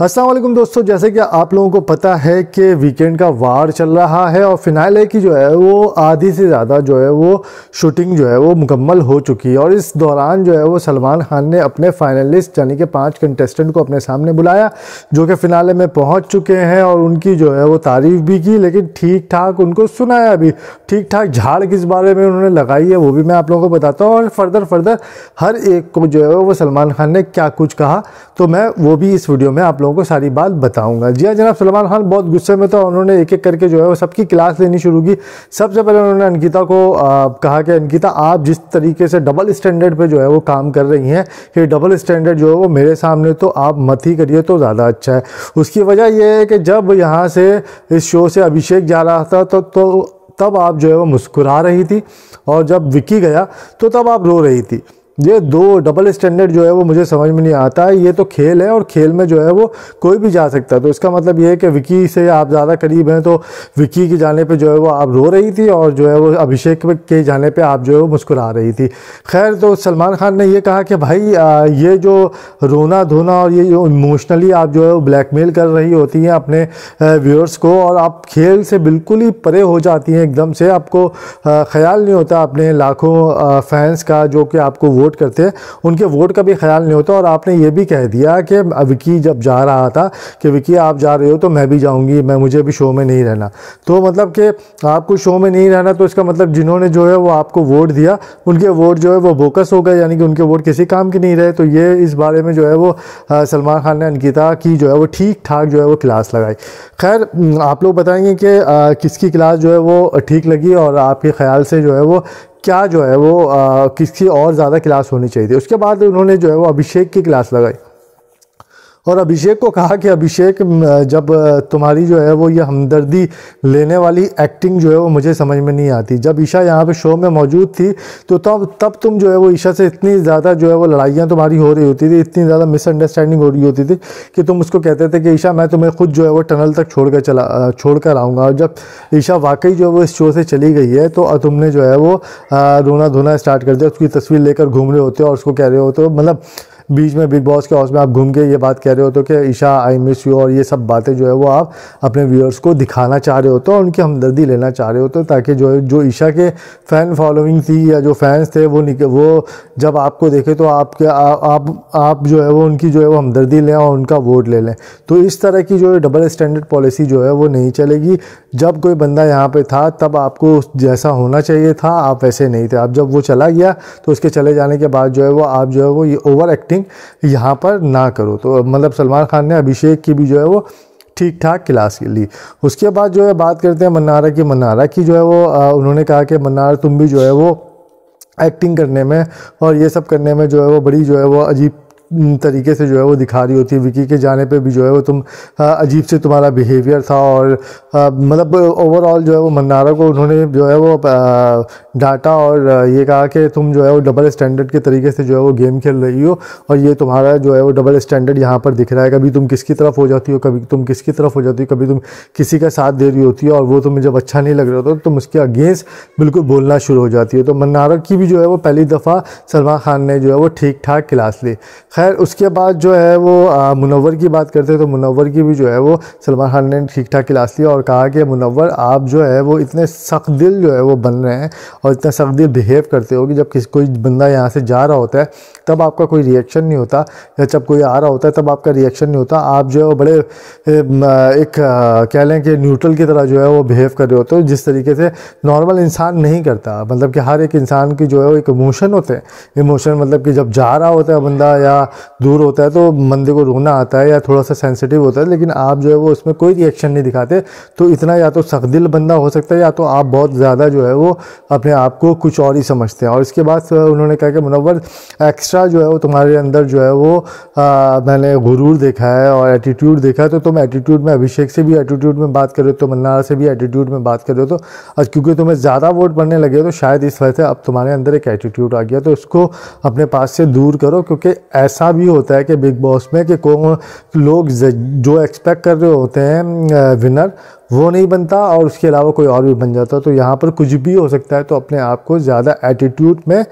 असलम दोस्तों जैसे कि आप लोगों को पता है कि वीकेंड का वार चल रहा है और फिनाले की जो है वो आधी से ज़्यादा जो है वो शूटिंग जो है वो मुकम्मल हो चुकी है और इस दौरान जो है वो सलमान खान ने अपने फाइनलिस्ट यानी कि पांच कंटेस्टेंट को अपने सामने बुलाया जो कि फ़िनाले में पहुंच चुके हैं और उनकी जो है वो तारीफ़ भी की लेकिन ठीक ठाक उनको सुनाया भी ठीक ठाक झाड़ किस बारे में उन्होंने लगाई है वो भी मैं आप लोगों को बताता हूँ और फर्दर फर्दर हर एक को जो है वो सलमान खान ने क्या कुछ कहा तो मैं वो भी इस वीडियो में आप लोग लोगों को सारी बात बताऊंगा जी हाँ जनाब सलमान खान बहुत गुस्से में था उन्होंने एक एक करके जो है वो सबकी क्लास लेनी शुरू की सबसे पहले उन्होंने अंकिता को कहा कि अंकिता आप जिस तरीके से डबल स्टैंडर्ड पर जो है वो काम कर रही हैं ये डबल स्टैंडर्ड जो है वो मेरे सामने तो आप मत ही करिए तो ज़्यादा अच्छा है उसकी वजह यह है कि जब यहाँ से इस शो से अभिषेक जा रहा था तो, तो तब आप जो है वो मुस्कुरा रही थी और जब विकी गया तो तब आप रो रही थी ये दो डबल स्टैंडर्ड जो है वो मुझे समझ में नहीं आता है ये तो खेल है और खेल में जो है वो कोई भी जा सकता है तो इसका मतलब ये है कि विकी से आप ज़्यादा करीब हैं तो विकी के जाने पे जो है वो आप रो रही थी और जो है वो अभिषेक के जाने पे आप जो है वो मुस्कुरा रही थी खैर तो सलमान खान ने ये कहा कि भाई ये जो रोना धोना और ये जो इमोशनली आप जो है वो ब्लैकमेल कर रही होती हैं अपने व्यूअर्स को और आप खेल से बिल्कुल ही परे हो जाती हैं एकदम से आपको ख्याल नहीं होता अपने लाखों फैंस का जो कि आपको वो वोट करते हैं उनके वोट का भी ख्याल नहीं होता और आपने ये भी कह दिया कि विकी जब जा रहा था कि विकी आप जा रहे हो तो मैं भी जाऊँगी मैं मुझे भी शो में नहीं रहना तो मतलब कि आपको शो में नहीं रहना तो इसका मतलब जिन्होंने जो है वो आपको वोट दिया उनके वोट जो है वो बोकस हो गए यानी कि उनके वोट किसी काम के नहीं रहे तो ये इस बारे में जो है वो सलमान खान ने अनकिता की जो है वो ठीक ठाक जो है वो क्लास लगाई खैर आप लोग बताएंगे कि किसकी क्लास जो है वो ठीक लगी और आपके ख्याल से जो है वो क्या जो है वो आ, और ज़्यादा क्लास होनी चाहिए थी उसके बाद उन्होंने जो है वो अभिषेक की क्लास लगाई और अभिषेक को कहा कि अभिषेक जब तुम्हारी जो है वो ये हमदर्दी लेने वाली एक्टिंग जो है वो मुझे समझ में नहीं आती जब ईशा यहाँ पे शो में मौजूद थी तो तब तब तुम जो है वो ईशा से इतनी ज़्यादा जो है वो लड़ाइयाँ तुम्हारी हो रही होती थी इतनी ज़्यादा मिसअंडरस्टैंडिंग हो रही होती थी कि तुम उसको कहते थे कि ईशा मैं तुम्हें खुद जो है वो टनल तक छोड़ कर चला छोड़ कर आऊँगा और जब ईशा वाकई जो है वो इस शो से चली गई है तो तुमने जो है वो रोना धोना स्टार्ट कर दिया उसकी तस्वीर लेकर घूम रहे होते हो और उसको कह रहे होते हो मतलब बीच में बिग बॉस के हाउस में आप घूम के ये बात कह रहे हो तो कि ईशा आई मिस यू और ये सब बातें जो है वो आप अपने व्यूअर्स को दिखाना चाह रहे हो तो उनकी हमदर्दी लेना चाह रहे हो तो ताकि जो है जो ईशा के फ़ैन फॉलोइंग थी या जो फैंस थे वो वो जब आपको देखे तो आपके आ, आप आप जो है वो उनकी जो है वो हमदर्दी लें और उनका वोट ले लें तो इस तरह की जो डबल स्टैंडर्ड पॉलिसी जो है वो नहीं चलेगी जब कोई बंदा यहाँ पर था तब आपको जैसा होना चाहिए था आप वैसे नहीं थे आप जब वो चला गया तो उसके चले जाने के बाद जो है वो आप जो है वो ये ओवर एक्टिंग प्लानिंग यहाँ पर ना करो तो मतलब सलमान खान ने अभिषेक की भी जो है वो ठीक ठाक क्लास ली उसके बाद जो है बात करते हैं मन्नारा की मन्नारा की जो है वो आ, उन्होंने कहा कि मन्नारा तुम भी जो है वो एक्टिंग करने में और ये सब करने में जो है वो बड़ी जो है वो अजीब तरीके से जो है वो दिखा रही होती है विकी के जाने पे भी जो है वो तुम अजीब से तुम्हारा बिहेवियर था और मतलब ओवरऑल जो है वो मन्नारा को उन्होंने जो है वो डांटा और ये कहा कि तुम जो है वो डबल स्टैंडर्ड के तरीके से जो है वो गेम खेल रही हो और ये तुम्हारा जो है वो डबल स्टैंडर्ड यहाँ पर दिख रहा है कभी तुम किसकी तरफ हो जाती हो कभी तुम किसकी तरफ हो जाती हो कभी तुम किसी का साथ दे रही होती हो और वो तुम्हें जब अच्छा नहीं लग रहा होता तो तुम उसके अगेंस्ट बिल्कुल बोलना शुरू हो जाती हो तो मन्नारा की भी जो है वो पहली दफ़ा सलमान खान ने जो है वो ठीक ठाक क्लास ली खैर उसके बाद जो है वो मुनवर की बात करते हैं तो मुनवर की भी जो है वो सलमान खान ने ठीक ठाक क्लास लिया और कहा कि मुनवर आप जो है वो इतने सख्त दिल जो है वो बन रहे हैं और इतना सख्त दिल बिहेव करते हो कि जब किसी कोई बंदा यहाँ से जा रहा होता है तब आपका कोई रिएक्शन नहीं होता या जब कोई आ रहा होता है तब आपका रिएक्शन नहीं होता आप जो है वो बड़े एक कह लें कि न्यूट्रल की तरह जो है वो बिहेव कर रहे होते हो जिस तरीके से नॉर्मल इंसान नहीं करता मतलब कि हर एक इंसान की जो है वो एक इमोशन होते हैं इमोशन मतलब कि जब जा रहा होता है बंदा या दूर होता है तो बंदे को रोना आता है या थोड़ा सा सेंसिटिव होता है लेकिन आप जो है वो उसमें कोई रिएक्शन नहीं दिखाते तो इतना या तो सखदिल बंदा हो सकता है या तो आप बहुत ज़्यादा जो है वो अपने आप को कुछ और ही समझते हैं और इसके बाद उन्होंने कहा कि मुनवर एक्स्ट्रा जो है वो तुम्हारे अंदर जो है वो आ, मैंने गुरूर देखा है और एटीट्यूड देखा है तो तुम एटीट्यूड में अभिषेक से भी एटीट्यूड में बात कर रहे हो तो मन्नारा से भी एटीट्यूड में बात कर रहे हो तो क्योंकि तुम्हें ज़्यादा वोट पड़ने लगे तो शायद इस वजह से अब तुम्हारे अंदर एक एटीट्यूड आ गया तो उसको अपने पास से दूर करो क्योंकि ऐसा ऐसा भी होता है कि बिग बॉस में कि लोग जो एक्सपेक्ट कर रहे होते हैं विनर वो नहीं बनता और उसके अलावा कोई और भी बन जाता तो यहाँ पर कुछ भी हो सकता है तो अपने आप को ज़्यादा एटीट्यूड में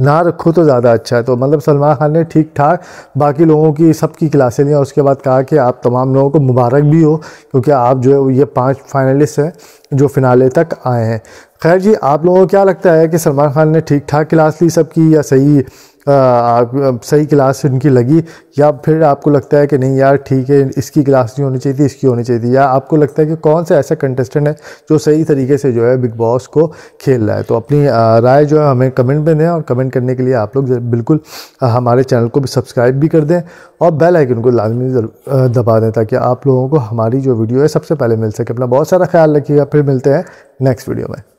ना रखो तो ज़्यादा अच्छा है तो मतलब सलमान खान ने ठीक ठाक बाकी लोगों की सबकी क्लासें ली और उसके बाद कहा कि आप तमाम लोगों को मुबारक भी हो क्योंकि आप जो है ये पांच फाइनलिस्ट हैं जो फिनाले तक आए हैं खैर जी आप लोगों को क्या लगता है कि सलमान खान ने ठीक ठाक क्लास ली सबकी या सही सही क्लास उनकी लगी या फिर आपको लगता है कि नहीं यार ठीक है इसकी क्लास नहीं होनी चाहिए थी इसकी होनी चाहिए थी या आपको लगता है कि कौन सा ऐसा कंटेस्टेंट है जो सही तरीके से जो है बिग बॉस को खेल रहा है तो अपनी राय जो है हमें कमेंट में दें और कमेंट करने के लिए आप लोग बिल्कुल हमारे चैनल को भी सब्सक्राइब भी कर दें और बेल आइकन को लाजमी दबा दें ताकि आप लोगों को हमारी जो वीडियो है सबसे पहले मिल सके अपना बहुत सारा ख्याल रखिएगा फिर मिलते हैं नेक्स्ट वीडियो में